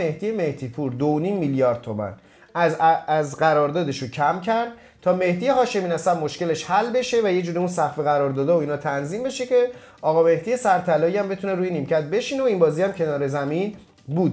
مهدی مهدیپور نیم میلیارد تومن از از قراردادش رو کم کرد تا مهدی هاشمی نصب مشکلش حل بشه و یه جوری اون سقف قرارداد و اینا تنظیم بشه که آقا مهدی سرطلایی هم بتونه روی نیمکت بشینه و این بازی هم کنار زمین بود